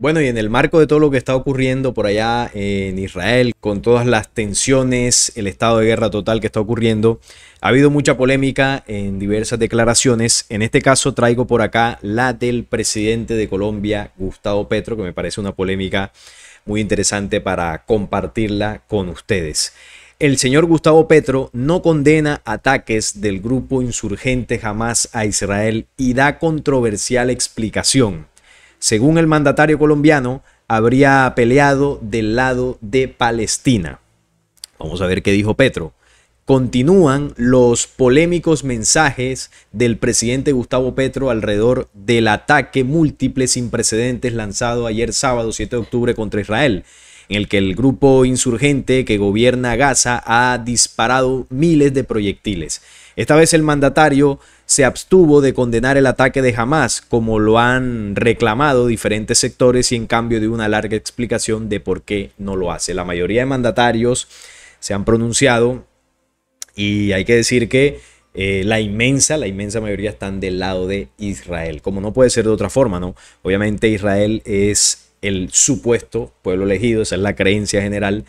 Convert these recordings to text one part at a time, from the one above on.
Bueno, y en el marco de todo lo que está ocurriendo por allá en Israel, con todas las tensiones, el estado de guerra total que está ocurriendo, ha habido mucha polémica en diversas declaraciones. En este caso traigo por acá la del presidente de Colombia, Gustavo Petro, que me parece una polémica muy interesante para compartirla con ustedes. El señor Gustavo Petro no condena ataques del grupo insurgente jamás a Israel y da controversial explicación según el mandatario colombiano, habría peleado del lado de Palestina. Vamos a ver qué dijo Petro. Continúan los polémicos mensajes del presidente Gustavo Petro alrededor del ataque múltiple sin precedentes lanzado ayer sábado 7 de octubre contra Israel, en el que el grupo insurgente que gobierna Gaza ha disparado miles de proyectiles. Esta vez el mandatario se abstuvo de condenar el ataque de Hamas, como lo han reclamado diferentes sectores y en cambio de una larga explicación de por qué no lo hace. La mayoría de mandatarios se han pronunciado y hay que decir que eh, la inmensa, la inmensa mayoría están del lado de Israel, como no puede ser de otra forma, ¿no? Obviamente Israel es el supuesto pueblo elegido, esa es la creencia general,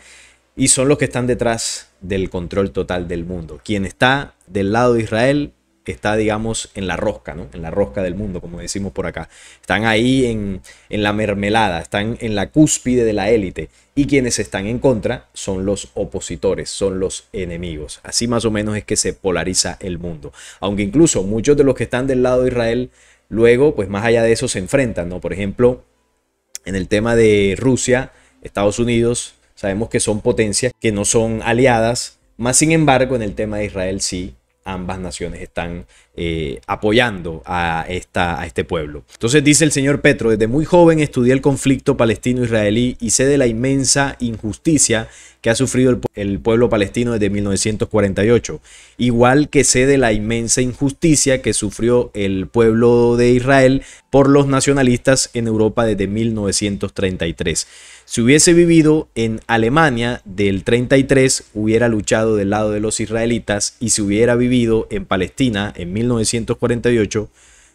y son los que están detrás del control total del mundo. Quien está del lado de Israel está, digamos, en la rosca, ¿no? En la rosca del mundo, como decimos por acá. Están ahí en, la mermelada, están en la cúspide de la élite. Y quienes están en contra son los opositores, son los enemigos. Así más o menos es que se polariza el mundo. Aunque incluso muchos de los que están del lado de Israel, luego, pues más allá de eso, se enfrentan, ¿no? Por ejemplo, en el tema de Rusia, Estados Unidos, Sabemos que son potencias que no son aliadas, más sin embargo en el tema de Israel sí ambas naciones están eh, apoyando a, esta, a este pueblo. Entonces dice el señor Petro, desde muy joven estudié el conflicto palestino-israelí y sé de la inmensa injusticia que ha sufrido el, pueblo palestino desde 1948, igual que sé de la inmensa injusticia que sufrió el pueblo de Israel por los nacionalistas en Europa desde 1933. Si hubiese vivido en Alemania del 33, hubiera luchado del lado de los israelitas y si hubiera vivido en Palestina en 1933 1948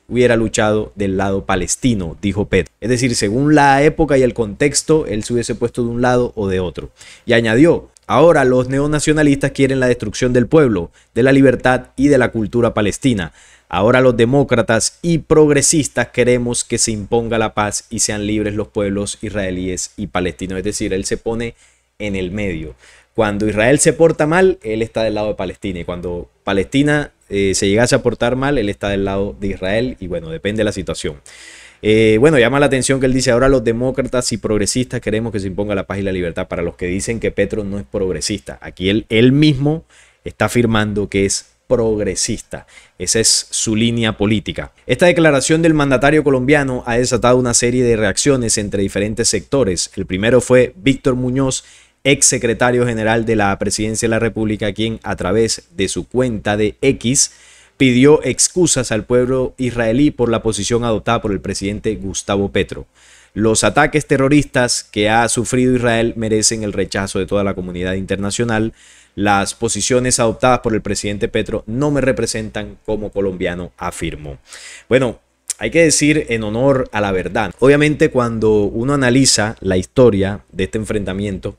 hubiera luchado del lado palestino, dijo Pet. Es decir, según la época y el contexto, él se hubiese puesto de un lado o de otro. Y añadió, ahora los neonacionalistas quieren la destrucción del pueblo, de la libertad y de la cultura palestina. Ahora los demócratas y progresistas queremos que se imponga la paz y sean libres los pueblos israelíes y palestinos. Es decir, él se pone en el medio. Cuando Israel se porta mal, él está del lado de Palestina. Y cuando Palestina eh, se llegase a portar mal, él está del lado de Israel y bueno, depende de la situación. Eh, bueno, llama la atención que él dice, ahora los demócratas y progresistas queremos que se imponga la paz y la libertad para los que dicen que Petro no es progresista. Aquí él, él mismo está afirmando que es progresista. Esa es su línea política. Esta declaración del mandatario colombiano ha desatado una serie de reacciones entre diferentes sectores. El primero fue Víctor Muñoz, ex secretario general de la Presidencia de la República, quien a través de su cuenta de X pidió excusas al pueblo israelí por la posición adoptada por el presidente Gustavo Petro. Los ataques terroristas que ha sufrido Israel merecen el rechazo de toda la comunidad internacional. Las posiciones adoptadas por el presidente Petro no me representan como colombiano, afirmó. Bueno, hay que decir en honor a la verdad. Obviamente cuando uno analiza la historia de este enfrentamiento,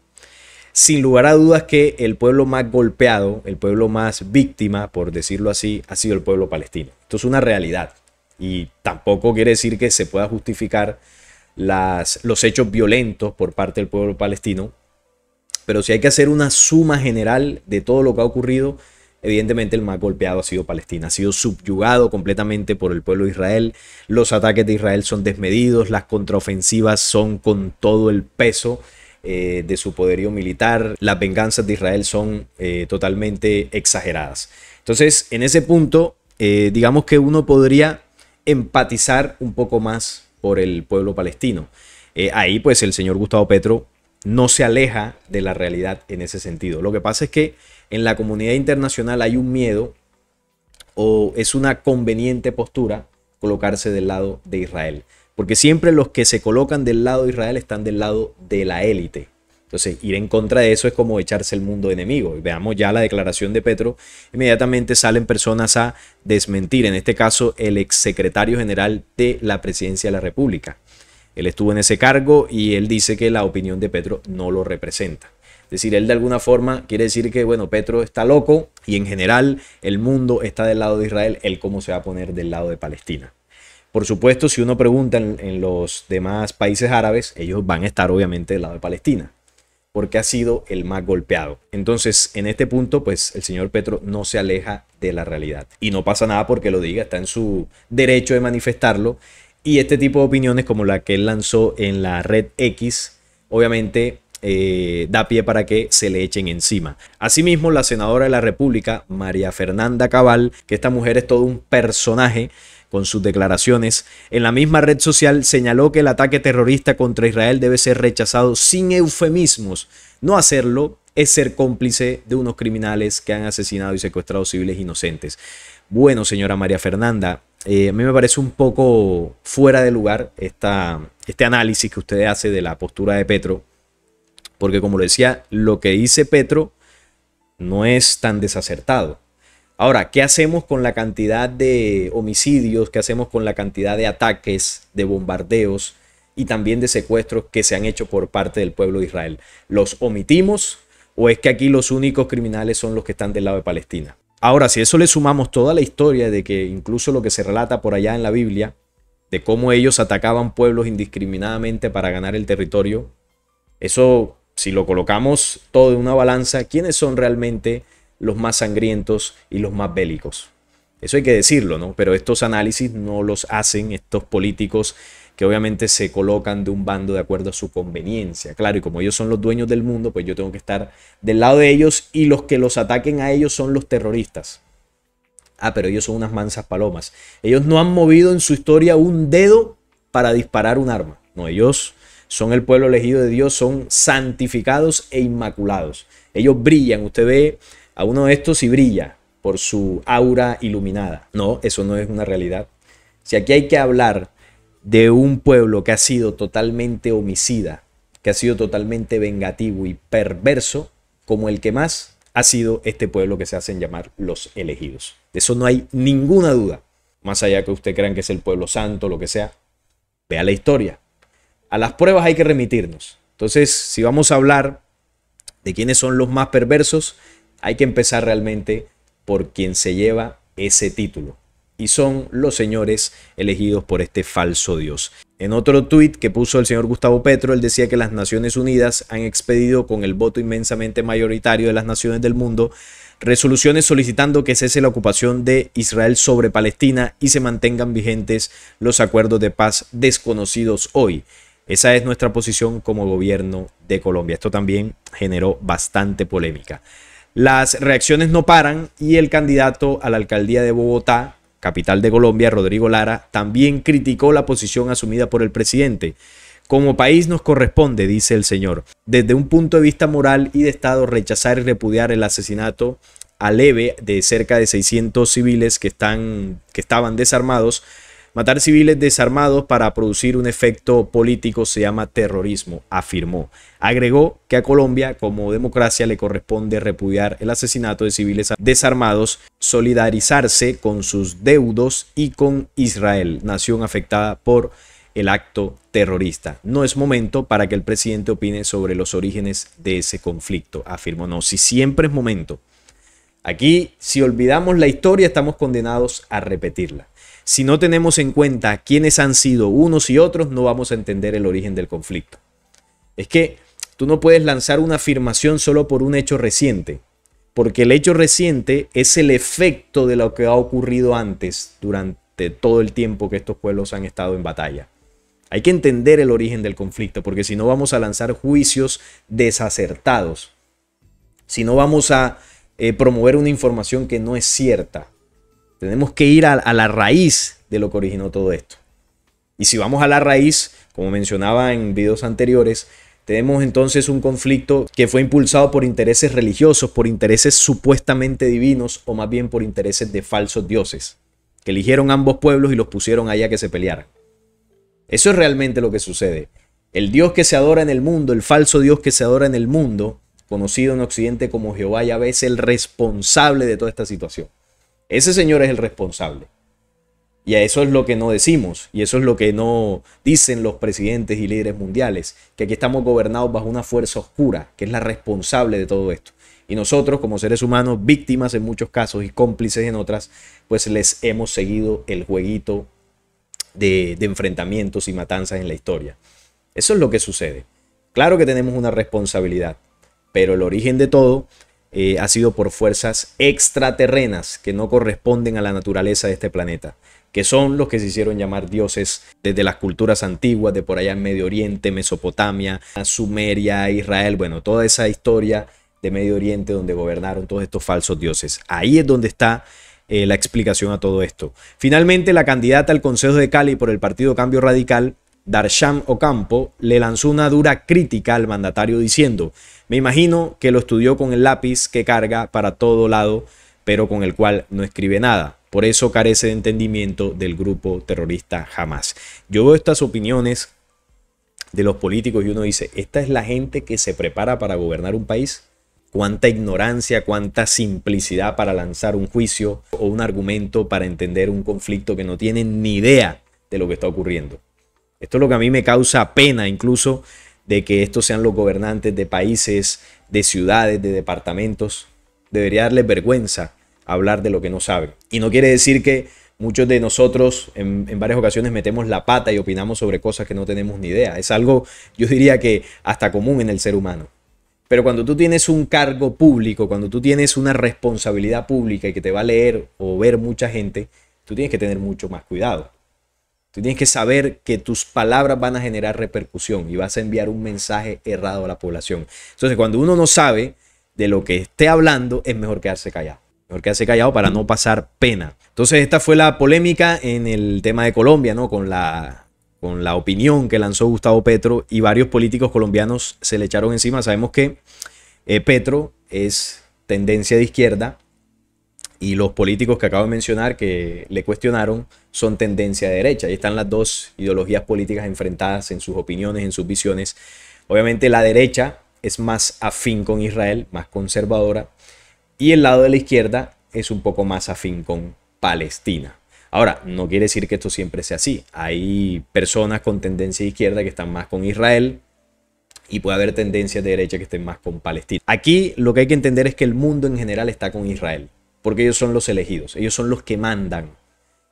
sin lugar a dudas que el pueblo más golpeado, el pueblo más víctima, por decirlo así, ha sido el pueblo palestino. Esto es una realidad y tampoco quiere decir que se pueda justificar los hechos violentos por parte del pueblo palestino, pero si hay que hacer una suma general de todo lo que ha ocurrido, evidentemente el más golpeado ha sido Palestina, ha sido subyugado completamente por el pueblo de Israel, los ataques de Israel son desmedidos, las contraofensivas son con todo el peso, eh, de su poderío militar, las venganzas de Israel son eh, totalmente exageradas. Entonces, en ese punto, eh, digamos que uno podría empatizar un poco más por el pueblo palestino. ahí, pues, el señor Gustavo Petro no se aleja de la realidad en ese sentido. Lo que pasa es que en la comunidad internacional hay un miedo o es una conveniente postura colocarse del lado de Israel. Porque siempre los que se colocan del lado de Israel están del lado de la élite. Entonces, ir en contra de eso es como echarse el mundo enemigo. Veamos ya la declaración de Petro. Inmediatamente salen personas a desmentir, en este caso, el exsecretario general de la presidencia de la República. Él estuvo en ese cargo y él dice que la opinión de Petro no lo representa. Es decir, él de alguna forma quiere decir que, bueno, Petro está loco y en general el mundo está del lado de Israel, él cómo se va a poner del lado de Palestina. Por supuesto, si uno pregunta en, los demás países árabes, ellos van a estar obviamente del lado de Palestina, porque ha sido el más golpeado. Entonces, en este punto, pues el señor Petro no se aleja de la realidad. Y no pasa nada porque lo diga, está en su derecho de manifestarlo. Y este tipo de opiniones, como la que él lanzó en la red X, obviamente eh, da pie para que se le echen encima. Asimismo, la senadora de la República, María Fernanda Cabal, que esta mujer es todo un personaje, con sus declaraciones, en la misma red social señaló que el ataque terrorista contra Israel debe ser rechazado sin eufemismos. No hacerlo es ser cómplice de unos criminales que han asesinado y secuestrado civiles inocentes. Bueno, señora María Fernanda, eh, a mí me parece un poco fuera de lugar este análisis que usted hace de la postura de Petro, porque como lo decía, lo que dice Petro no es tan desacertado. Ahora, ¿qué hacemos con la cantidad de homicidios? ¿Qué hacemos con la cantidad de ataques, de bombardeos y también de secuestros que se han hecho por parte del pueblo de Israel? ¿Los omitimos o es que aquí los únicos criminales son los que están del lado de Palestina? Ahora, si eso le sumamos toda la historia de que incluso lo que se relata por allá en la Biblia, de cómo ellos atacaban pueblos indiscriminadamente para ganar el territorio, eso, si lo colocamos todo en una balanza, ¿quiénes son realmente los más sangrientos y los más bélicos. Eso hay que decirlo, ¿no? Pero estos análisis no los hacen estos políticos que obviamente se colocan de un bando de acuerdo a su conveniencia. Claro, y como ellos son los dueños del mundo, pues yo tengo que estar del lado de ellos y los que los ataquen a ellos son los terroristas. Ah, pero ellos son unas mansas palomas. Ellos no han movido en su historia un dedo para disparar un arma. No, ellos son el pueblo elegido de Dios, son santificados e inmaculados. Ellos brillan. Usted ve a uno de estos si brilla por su aura iluminada. No, eso no es una realidad. Si aquí hay que hablar de un pueblo que ha sido totalmente homicida, que ha sido totalmente vengativo y perverso, como el que más ha sido este pueblo que se hacen llamar los elegidos. De eso no hay ninguna duda. Más allá que usted crean que es el pueblo santo, lo que sea, vea la historia. A las pruebas hay que remitirnos. Entonces, si vamos a hablar de quiénes son los más perversos, hay que empezar realmente por quien se lleva ese título. Y son los señores elegidos por este falso dios. En otro tuit que puso el señor Gustavo Petro, él decía que las Naciones Unidas han expedido con el voto inmensamente mayoritario de las naciones del mundo resoluciones solicitando que cese la ocupación de Israel sobre Palestina y se mantengan vigentes los acuerdos de paz desconocidos hoy. Esa es nuestra posición como gobierno de Colombia. Esto también generó bastante polémica. Las reacciones no paran y el candidato a la alcaldía de Bogotá, capital de Colombia, Rodrigo Lara, también criticó la posición asumida por el presidente. Como país nos corresponde, dice el señor, desde un punto de vista moral y de Estado, rechazar y repudiar el asesinato aleve e de cerca de 600 civiles que, están, que estaban desarmados Matar civiles desarmados para producir un efecto político se llama terrorismo, afirmó. Agregó que a Colombia, como democracia, le corresponde repudiar el asesinato de civiles desarmados, solidarizarse con sus deudos y con Israel, nación afectada por el acto terrorista. No es momento para que el presidente opine sobre los orígenes de ese conflicto, afirmó. No, si siempre es momento. Aquí, si olvidamos la historia, estamos condenados a repetirla. Si no tenemos en cuenta quiénes han sido unos y otros, no vamos a entender el origen del conflicto. Es que tú no puedes lanzar una afirmación solo por un hecho reciente, porque el hecho reciente es el efecto de lo que ha ocurrido antes durante todo el tiempo que estos pueblos han estado en batalla. Hay que entender el origen del conflicto, porque si no vamos a lanzar juicios desacertados, si no vamos a eh, promover una información que no es cierta, tenemos que ir a, la raíz de lo que originó todo esto. Y si vamos a la raíz, como mencionaba en videos anteriores, tenemos entonces un conflicto que fue impulsado por intereses religiosos, por intereses supuestamente divinos o más bien por intereses de falsos dioses, que eligieron ambos pueblos y los pusieron allá que se pelearan. Eso es realmente lo que sucede. El dios que se adora en el mundo, el falso dios que se adora en el mundo, conocido en Occidente como Jehová Yahvé, es el responsable de toda esta situación. Ese señor es el responsable. Y a eso es lo que no decimos, y eso es lo que no dicen los presidentes y líderes mundiales, que aquí estamos gobernados bajo una fuerza oscura, que es la responsable de todo esto. Y nosotros, como seres humanos, víctimas en muchos casos y cómplices en otras, pues les hemos seguido el jueguito de, de enfrentamientos y matanzas en la historia. Eso es lo que sucede. Claro que tenemos una responsabilidad, pero el origen de todo eh, ha sido por fuerzas extraterrenas que no corresponden a la naturaleza de este planeta, que son los que se hicieron llamar dioses desde las culturas antiguas de por allá en Medio Oriente, Mesopotamia, Sumeria, Israel, bueno, toda esa historia de Medio Oriente donde gobernaron todos estos falsos dioses. Ahí es donde está eh, la explicación a todo esto. Finalmente, la candidata al Consejo de Cali por el Partido Cambio Radical, Darshan Ocampo, le lanzó una dura crítica al mandatario diciendo, me imagino que lo estudió con el lápiz que carga para todo lado, pero con el cual no escribe nada. Por eso carece de entendimiento del grupo terrorista jamás. Yo veo estas opiniones de los políticos y uno dice, esta es la gente que se prepara para gobernar un país. Cuánta ignorancia, cuánta simplicidad para lanzar un juicio o un argumento para entender un conflicto que no tienen ni idea de lo que está ocurriendo. Esto es lo que a mí me causa pena incluso de que estos sean los gobernantes de países, de ciudades, de departamentos. Debería darles vergüenza hablar de lo que no saben. Y no quiere decir que muchos de nosotros en, en, varias ocasiones metemos la pata y opinamos sobre cosas que no tenemos ni idea. Es algo, yo diría que hasta común en el ser humano. Pero cuando tú tienes un cargo público, cuando tú tienes una responsabilidad pública y que te va a leer o ver mucha gente, tú tienes que tener mucho más cuidado. Tú tienes que saber que tus palabras van a generar repercusión y vas a enviar un mensaje errado a la población. Entonces, cuando uno no sabe de lo que esté hablando, es mejor quedarse callado. Mejor quedarse callado para no pasar pena. Entonces, esta fue la polémica en el tema de Colombia, ¿no? Con la con la opinión que lanzó Gustavo Petro y varios políticos colombianos se le echaron encima. Sabemos que eh, Petro es tendencia de izquierda y los políticos que acabo de mencionar que le cuestionaron son tendencia de derecha. Ahí están las dos ideologías políticas enfrentadas en sus opiniones, en sus visiones. Obviamente la derecha es más afín con Israel, más conservadora, y el lado de la izquierda es un poco más afín con Palestina. Ahora, no quiere decir que esto siempre sea así. Hay personas con tendencia de izquierda que están más con Israel, y puede haber tendencias de derecha que estén más con Palestina. Aquí lo que hay que entender es que el mundo en general está con Israel porque ellos son los elegidos, ellos son los que mandan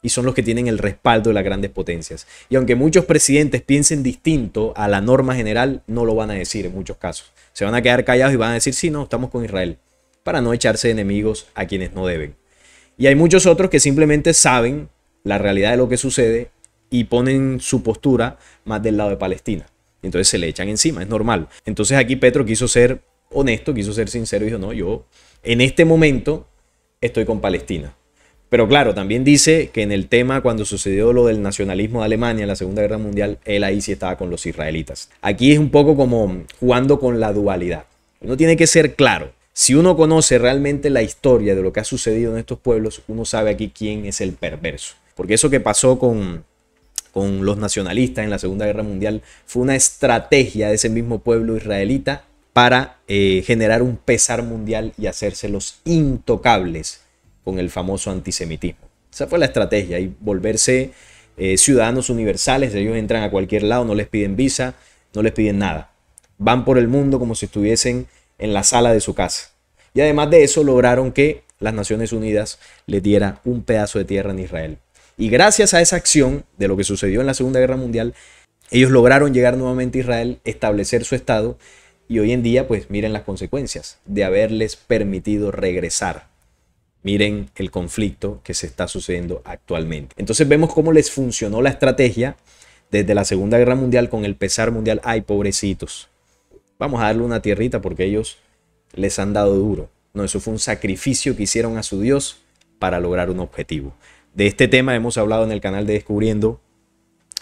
y son los que tienen el respaldo de las grandes potencias. Y aunque muchos presidentes piensen distinto a la norma general, no lo van a decir en muchos casos. Se van a quedar callados y van a decir, sí, no, estamos con Israel, para no echarse enemigos a quienes no deben. Y hay muchos otros que simplemente saben la realidad de lo que sucede y ponen su postura más del lado de Palestina. Entonces se le echan encima, es normal. Entonces aquí Petro quiso ser honesto, quiso ser sincero y dijo, no, yo en este momento estoy con Palestina. Pero claro, también dice que en el tema cuando sucedió lo del nacionalismo de Alemania en la Segunda Guerra Mundial, él ahí sí estaba con los israelitas. Aquí es un poco como jugando con la dualidad. Uno tiene que ser claro. Si uno conoce realmente la historia de lo que ha sucedido en estos pueblos, uno sabe aquí quién es el perverso. Porque eso que pasó con, con los nacionalistas en la Segunda Guerra Mundial fue una estrategia de ese mismo pueblo israelita para eh, generar un pesar mundial y hacérselos intocables con el famoso antisemitismo. Esa fue la estrategia y volverse eh, ciudadanos universales, ellos entran a cualquier lado, no les piden visa, no les piden nada. Van por el mundo como si estuviesen en la sala de su casa. Y además de eso lograron que las Naciones Unidas le diera un pedazo de tierra en Israel. Y gracias a esa acción de lo que sucedió en la Segunda Guerra Mundial, ellos lograron llegar nuevamente a Israel, establecer su Estado y hoy en día, pues miren las consecuencias de haberles permitido regresar. Miren el conflicto que se está sucediendo actualmente. Entonces vemos cómo les funcionó la estrategia desde la Segunda Guerra Mundial con el pesar mundial. Ay, pobrecitos. Vamos a darle una tierrita porque ellos les han dado duro. No, eso fue un sacrificio que hicieron a su Dios para lograr un objetivo. De este tema hemos hablado en el canal de Descubriendo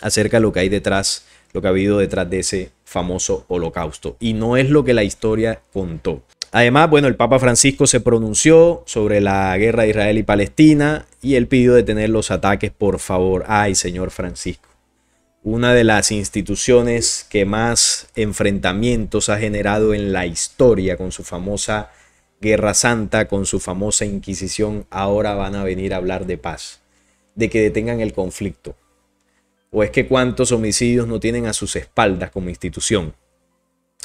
acerca de lo que hay detrás, lo que ha habido detrás de ese famoso holocausto. Y no es lo que la historia contó. Además, bueno, el Papa Francisco se pronunció sobre la guerra de Israel y Palestina y él pidió detener los ataques, por favor. Ay, señor Francisco. Una de las instituciones que más enfrentamientos ha generado en la historia con su famosa Guerra Santa, con su famosa Inquisición, ahora van a venir a hablar de paz, de que detengan el conflicto. ¿O es que cuántos homicidios no tienen a sus espaldas como institución?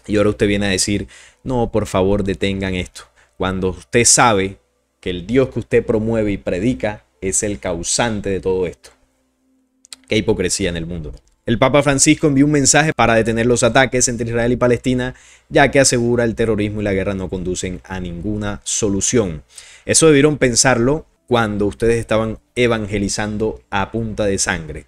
Y ahora usted viene a decir, no, por favor, detengan esto. Cuando usted sabe que el Dios que usted promueve y predica es el causante de todo esto. Qué hipocresía en el mundo. El Papa Francisco envió un mensaje para detener los ataques entre Israel y Palestina, ya que asegura el terrorismo y la guerra no conducen a ninguna solución. Eso debieron pensarlo cuando ustedes estaban evangelizando a punta de sangre.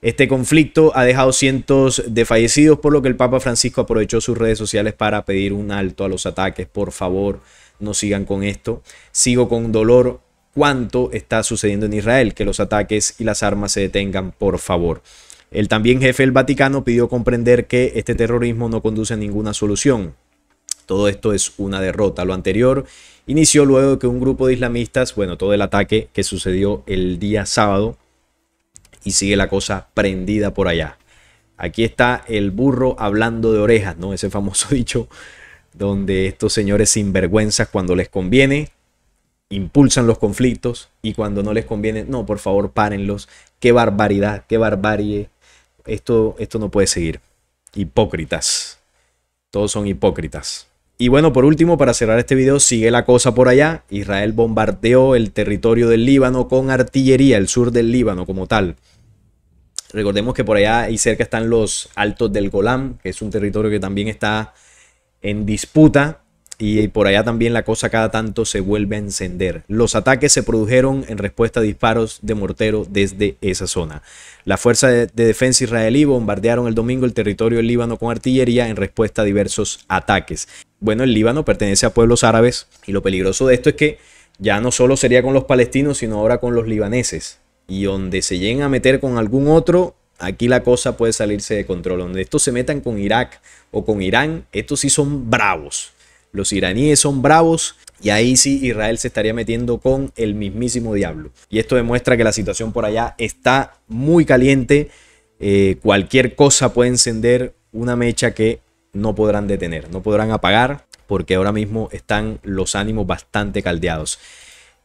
Este conflicto ha dejado cientos de fallecidos, por lo que el Papa Francisco aprovechó sus redes sociales para pedir un alto a los ataques. Por favor, no sigan con esto. Sigo con dolor cuánto está sucediendo en Israel, que los ataques y las armas se detengan, por favor. El también jefe del Vaticano pidió comprender que este terrorismo no conduce a ninguna solución. Todo esto es una derrota. Lo anterior inició luego de que un grupo de islamistas, bueno, todo el ataque que sucedió el día sábado, y sigue la cosa prendida por allá. Aquí está el burro hablando de orejas, ¿no? Ese famoso dicho donde estos señores sinvergüenzas cuando les conviene impulsan los conflictos y cuando no les conviene, no, por favor, párenlos. Qué barbaridad, qué barbarie. Esto, esto no puede seguir. Hipócritas. Todos son hipócritas. Y bueno, por último, para cerrar este video, sigue la cosa por allá. Israel bombardeó el territorio del Líbano con artillería, el sur del Líbano como tal. Recordemos que por allá y cerca están los Altos del Golán, que es un territorio que también está en disputa. Y por allá también la cosa cada tanto se vuelve a encender. Los ataques se produjeron en respuesta a disparos de mortero desde esa zona. La Fuerza de Defensa israelí bombardearon el domingo el territorio del Líbano con artillería en respuesta a diversos ataques bueno, el Líbano pertenece a pueblos árabes y lo peligroso de esto es que ya no solo sería con los palestinos, sino ahora con los libaneses. Y donde se lleguen a meter con algún otro, aquí la cosa puede salirse de control. Donde estos se metan con Irak o con Irán, estos sí son bravos. Los iraníes son bravos y ahí sí Israel se estaría metiendo con el mismísimo diablo. Y esto demuestra que la situación por allá está muy caliente. Eh, cualquier cosa puede encender una mecha que no podrán detener, no podrán apagar, porque ahora mismo están los ánimos bastante caldeados.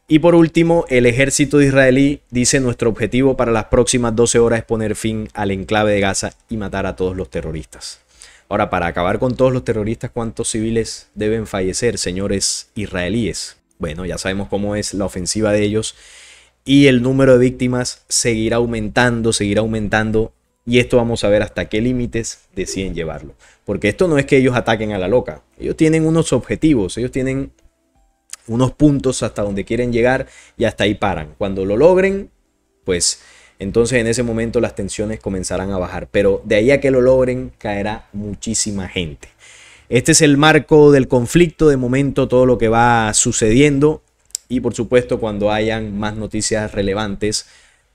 Y por último, el ejército israelí dice nuestro objetivo para las próximas 12 horas es poner fin al enclave de Gaza y matar a todos los terroristas. Ahora, para acabar con todos los terroristas, ¿cuántos civiles deben fallecer, señores israelíes? Bueno, ya sabemos cómo es la ofensiva de ellos y el número de víctimas seguirá aumentando, seguirá aumentando y esto vamos a ver hasta qué límites deciden llevarlo. Porque esto no es que ellos ataquen a la loca. Ellos tienen unos objetivos, ellos tienen unos puntos hasta donde quieren llegar y hasta ahí paran. Cuando lo logren, pues entonces en ese momento las tensiones comenzarán a bajar. Pero de ahí a que lo logren, caerá muchísima gente. Este es el marco del conflicto, de momento todo lo que va sucediendo y por supuesto cuando hayan más noticias relevantes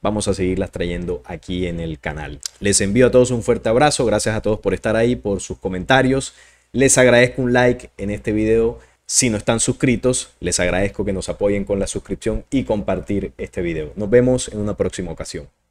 vamos a seguirlas trayendo aquí en el canal. Les envío a todos un fuerte abrazo, gracias a todos por estar ahí, por sus comentarios. Les agradezco un like en este video. Si no están suscritos, les agradezco que nos apoyen con la suscripción y compartir este video. Nos vemos en una próxima ocasión.